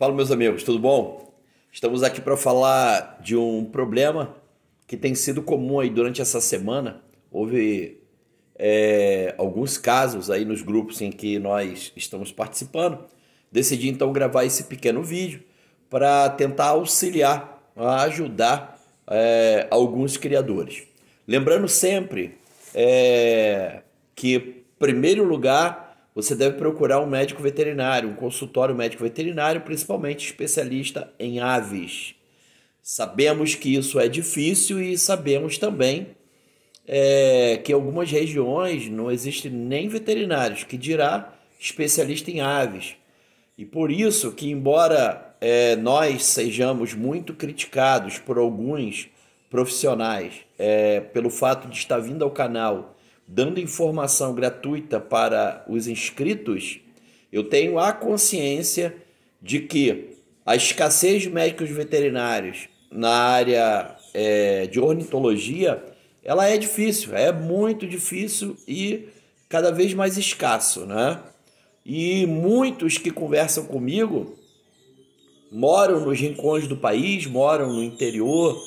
Fala, meus amigos, tudo bom? Estamos aqui para falar de um problema que tem sido comum aí durante essa semana. Houve é, alguns casos aí nos grupos em que nós estamos participando. Decidi então gravar esse pequeno vídeo para tentar auxiliar, ajudar é, alguns criadores. Lembrando sempre é, que, em primeiro lugar, você deve procurar um médico veterinário, um consultório médico veterinário, principalmente especialista em aves. Sabemos que isso é difícil e sabemos também é, que em algumas regiões não existe nem veterinários, que dirá especialista em aves. E por isso que, embora é, nós sejamos muito criticados por alguns profissionais é, pelo fato de estar vindo ao canal dando informação gratuita para os inscritos, eu tenho a consciência de que a escassez de médicos veterinários na área é, de ornitologia ela é difícil, é muito difícil e cada vez mais escasso, né? E muitos que conversam comigo moram nos rincões do país, moram no interior,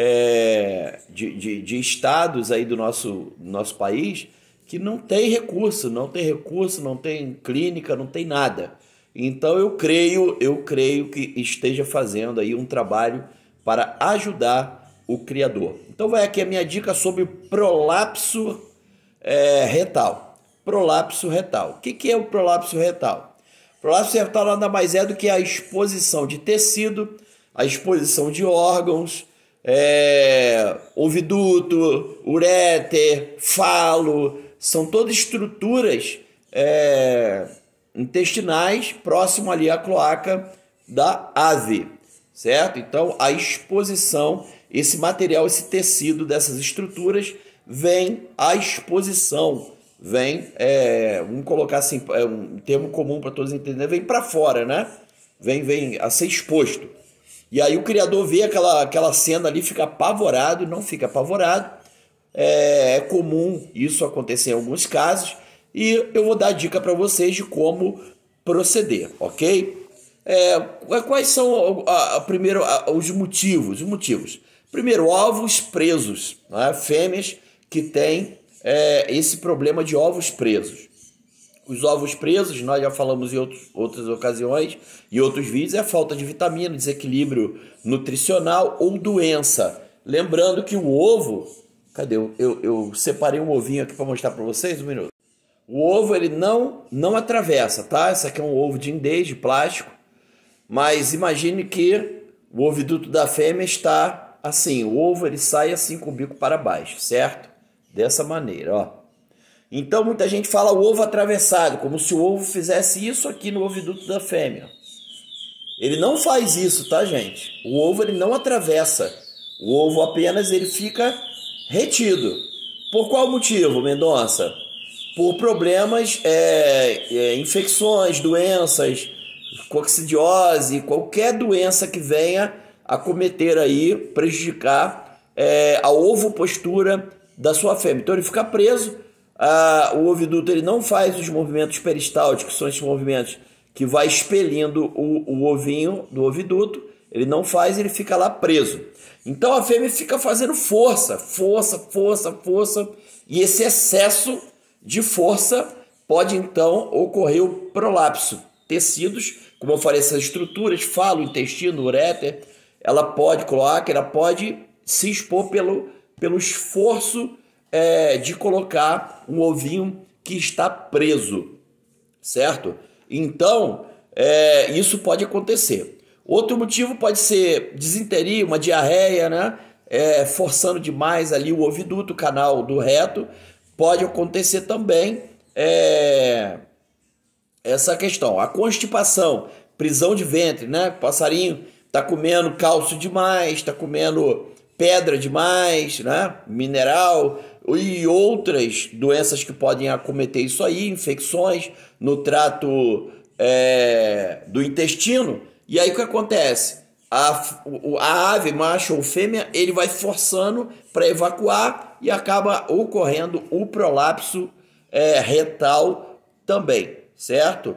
é, de, de, de, estados aí do nosso, nosso país que não tem recurso, não tem recurso, não tem clínica, não tem nada. Então eu creio, eu creio que esteja fazendo aí um trabalho para ajudar o criador. Então vai aqui a minha dica sobre prolapso é, retal. Prolapso retal. O que, que é o prolapso retal? Prolapso retal nada mais é do que a exposição de tecido, a exposição de órgãos, é, oviduto, ureter, falo, são todas estruturas é, intestinais próximo ali à cloaca da ave, certo? Então a exposição, esse material, esse tecido dessas estruturas vem à exposição, vem, é, vamos colocar assim, é um termo comum para todos entenderem, vem para fora, né? Vem, vem a ser exposto. E aí o criador vê aquela, aquela cena ali, fica apavorado, não fica apavorado. É, é comum isso acontecer em alguns casos. E eu vou dar dica para vocês de como proceder, ok? É, é quais são a, a primeiro, a, os motivos? Os motivos. Primeiro, ovos presos, né? fêmeas que têm é, esse problema de ovos presos os ovos presos, nós já falamos em outros, outras ocasiões e outros vídeos, é falta de vitamina, desequilíbrio nutricional ou doença. Lembrando que o ovo, cadê? Eu, eu, eu separei um ovinho aqui para mostrar para vocês, um minuto. O ovo ele não não atravessa, tá? Esse aqui é um ovo de indês, de plástico. Mas imagine que o oviduto da fêmea está assim, o ovo ele sai assim com o bico para baixo, certo? Dessa maneira, ó. Então muita gente fala o ovo atravessado, como se o ovo fizesse isso aqui no oviduto da fêmea. Ele não faz isso, tá, gente? O ovo ele não atravessa. O ovo apenas ele fica retido. Por qual motivo, Mendonça? Por problemas, é, é, infecções, doenças, coxidiose qualquer doença que venha cometer aí, prejudicar é, a ovo postura da sua fêmea. Então ele fica preso a, ah, o oviduto ele não faz os movimentos peristálticos, que são esses movimentos que vai expelindo o, o ovinho do oviduto, ele não faz, ele fica lá preso. Então a fêmea fica fazendo força, força, força, força, e esse excesso de força pode então ocorrer o prolapso. Tecidos, como eu falei, essas estruturas, falo, intestino, uréter, ela pode, cloaca, ela pode se expor pelo, pelo esforço é, de colocar um ovinho que está preso, certo? Então, é, isso pode acontecer. Outro motivo pode ser desinteria, uma diarreia, né? É, forçando demais ali o oviduto, o canal do reto. Pode acontecer também é, essa questão. A constipação, prisão de ventre, né? Passarinho tá comendo cálcio demais, tá comendo pedra demais, né? Mineral, e outras doenças que podem acometer isso aí, infecções no trato é, do intestino. E aí o que acontece? A, a ave, macho ou fêmea, ele vai forçando para evacuar e acaba ocorrendo o prolapso é, retal também, certo?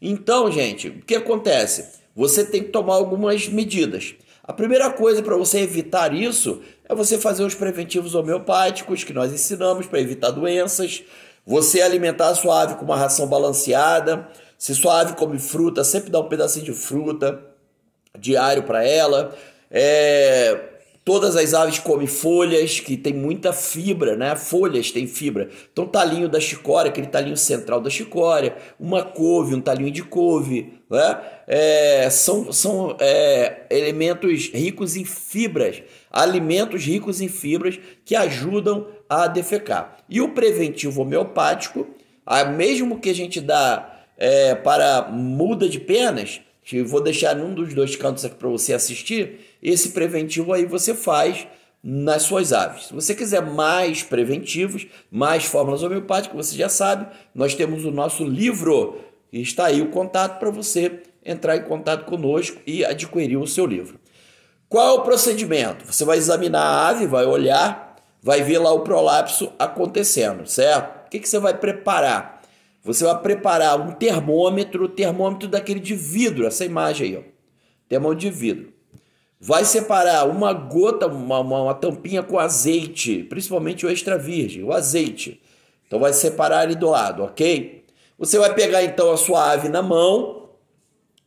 Então, gente, o que acontece? Você tem que tomar algumas medidas. A primeira coisa para você evitar isso é você fazer os preventivos homeopáticos que nós ensinamos para evitar doenças, você alimentar a sua ave com uma ração balanceada, se sua ave come fruta, sempre dá um pedacinho de fruta diário para ela. É, Todas as aves comem folhas, que tem muita fibra, né? Folhas têm fibra. Então, talinho da chicória, aquele talinho central da chicória, uma couve, um talinho de couve, né? É, são são é, elementos ricos em fibras, alimentos ricos em fibras que ajudam a defecar. E o preventivo homeopático, a, mesmo que a gente dá é, para muda de penas, que vou deixar num dos dois cantos aqui para você assistir, esse preventivo aí você faz nas suas aves. Se você quiser mais preventivos, mais fórmulas homeopáticas, você já sabe, nós temos o nosso livro, e está aí o contato para você entrar em contato conosco e adquirir o seu livro. Qual é o procedimento? Você vai examinar a ave, vai olhar, vai ver lá o prolapso acontecendo, certo? O que, que você vai preparar? Você vai preparar um termômetro, termômetro daquele de vidro, essa imagem aí, ó. termômetro de vidro. Vai separar uma gota, uma, uma, uma tampinha com azeite, principalmente o extra virgem, o azeite. Então vai separar ele do lado, ok? Você vai pegar então a sua ave na mão,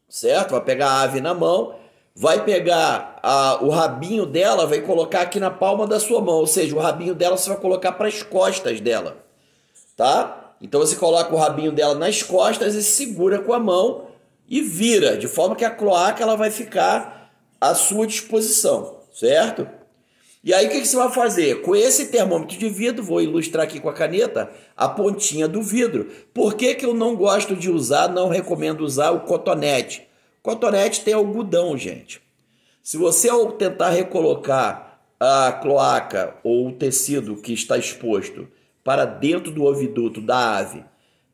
certo? Vai pegar a ave na mão, vai pegar a, o rabinho dela, vai colocar aqui na palma da sua mão, ou seja, o rabinho dela você vai colocar para as costas dela, tá? Então você coloca o rabinho dela nas costas e segura com a mão e vira, de forma que a cloaca ela vai ficar à sua disposição, certo? E aí o que, você vai fazer? Com esse termômetro de vidro, vou ilustrar aqui com a caneta, a pontinha do vidro. Por que, que eu não gosto de usar, não recomendo usar o cotonete? Cotonete tem algodão, gente. Se você ao tentar recolocar a cloaca ou o tecido que está exposto para dentro do oviduto da ave,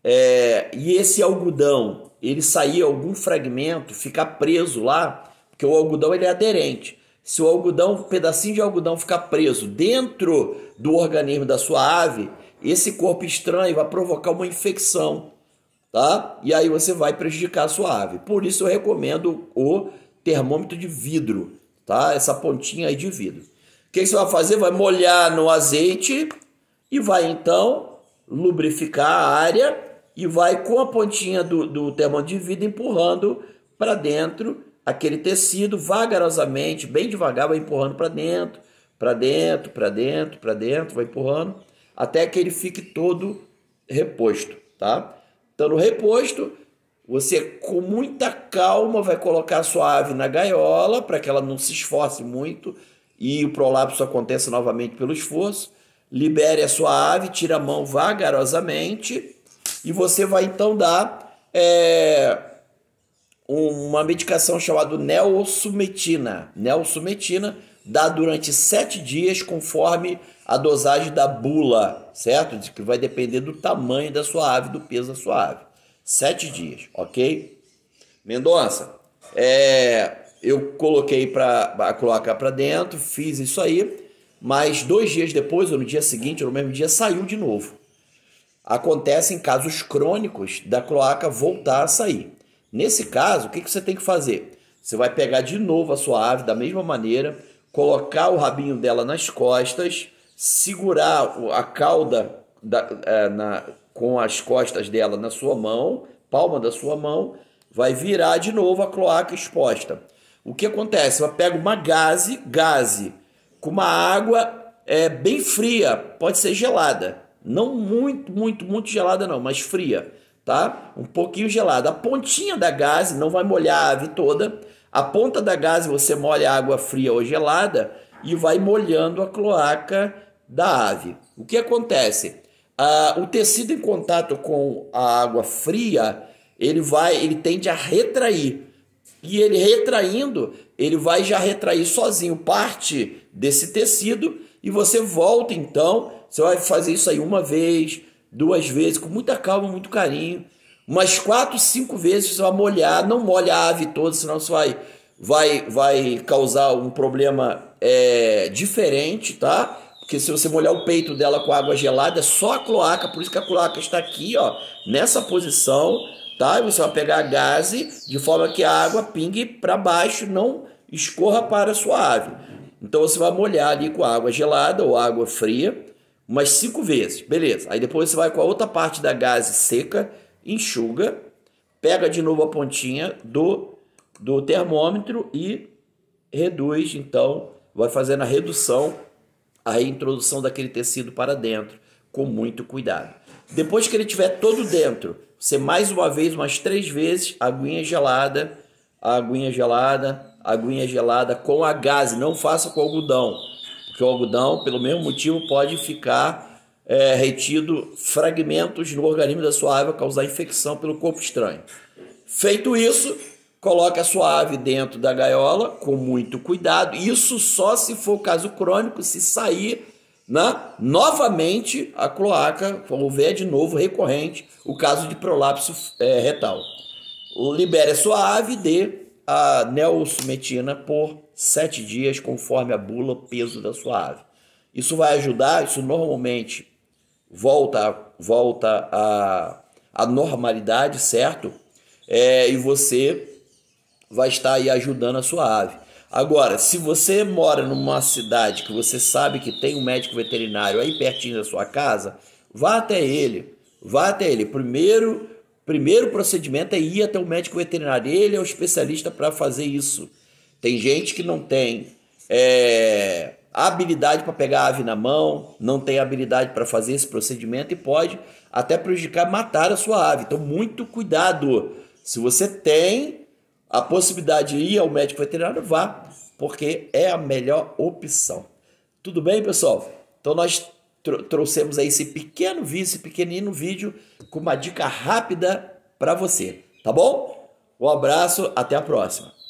é, e esse algodão ele sair algum fragmento, ficar preso lá, porque o algodão ele é aderente. Se o algodão, um pedacinho de algodão ficar preso dentro do organismo da sua ave, esse corpo estranho vai provocar uma infecção, tá? E aí você vai prejudicar a sua ave. Por isso eu recomendo o termômetro de vidro, tá? Essa pontinha aí de vidro. O que você vai fazer? Vai molhar no azeite e vai então lubrificar a área e vai com a pontinha do, do termômetro de vidro empurrando para dentro aquele tecido vagarosamente, bem devagar, vai empurrando para dentro, para dentro, para dentro, para dentro, vai empurrando, até que ele fique todo reposto, tá? Então, reposto, você com muita calma vai colocar a sua ave na gaiola para que ela não se esforce muito e o prolapso aconteça novamente pelo esforço. Libere a sua ave, tira a mão vagarosamente e você vai então dar é, uma medicação chamada neosumetina. Neosumetina dá durante sete dias, conforme a dosagem da bula, certo? Que vai depender do tamanho da sua ave, do peso da sua ave. Sete dias, ok? Mendonça, é, eu coloquei para colocar para dentro, fiz isso aí, mas dois dias depois, ou no dia seguinte, ou no mesmo dia, saiu de novo. Acontece em casos crônicos da cloaca voltar a sair. Nesse caso, o que, que você tem que fazer? Você vai pegar de novo a sua ave da mesma maneira, colocar o rabinho dela nas costas, segurar a cauda da, é, na, com as costas dela na sua mão, palma da sua mão, vai virar de novo a cloaca exposta. O que acontece? Ela pega uma gaze, gaze com uma água é, bem fria, pode ser gelada, não muito, muito, muito gelada não, mas fria tá? Um pouquinho gelado. A pontinha da gase não vai molhar a ave toda. A ponta da gase você molha água fria ou gelada e vai molhando a cloaca da ave. O que acontece? Ah, o tecido em contato com a água fria, ele vai, ele tende a retrair. E ele retraindo, ele vai já retrair sozinho parte desse tecido e você volta então, você vai fazer isso aí uma vez, duas vezes, com muita calma, muito carinho. Umas quatro, cinco vezes você vai molhar, não molha a ave toda, senão você vai, vai, vai causar um problema é, diferente, tá? Porque se você molhar o peito dela com água gelada, é só a cloaca, por isso que a cloaca está aqui, ó, nessa posição, tá? E você vai pegar a gase de forma que a água pingue para baixo, não escorra para a sua ave. Então você vai molhar ali com água gelada ou água fria, umas cinco vezes, beleza. Aí depois você vai com a outra parte da gaze seca, enxuga, pega de novo a pontinha do, do termômetro e reduz, então vai fazendo a redução, a reintrodução daquele tecido para dentro, com muito cuidado. Depois que ele tiver todo dentro, você mais uma vez, umas três vezes, aguinha gelada, aguinha gelada, aguinha gelada com a gase, não faça com algodão que o algodão, pelo mesmo motivo, pode ficar é, retido fragmentos no organismo da sua ave, causar infecção pelo corpo estranho. Feito isso, coloque a sua ave dentro da gaiola com muito cuidado. Isso só se for caso crônico, se sair né? novamente a cloaca, houver de novo recorrente o caso de prolapso é, retal. Libere a sua ave de a neosmetina por sete dias, conforme a bula, peso da sua ave. Isso vai ajudar, isso normalmente volta, volta à, normalidade, certo? É, e você vai estar aí ajudando a sua ave. Agora, se você mora numa cidade que você sabe que tem um médico veterinário aí pertinho da sua casa, vá até ele. Vá até ele. Primeiro, primeiro procedimento é ir até o médico veterinário. Ele é o especialista para fazer isso. Tem gente que não tem é, habilidade para pegar a ave na mão, não tem habilidade para fazer esse procedimento e pode até prejudicar, matar a sua ave. Então, muito cuidado. Se você tem a possibilidade de ir ao médico veterinário, vá, porque é a melhor opção. Tudo bem, pessoal? Então, nós tr trouxemos aí esse pequeno vídeo, esse pequenino vídeo, com uma dica rápida para você, tá bom? Um abraço, até a próxima.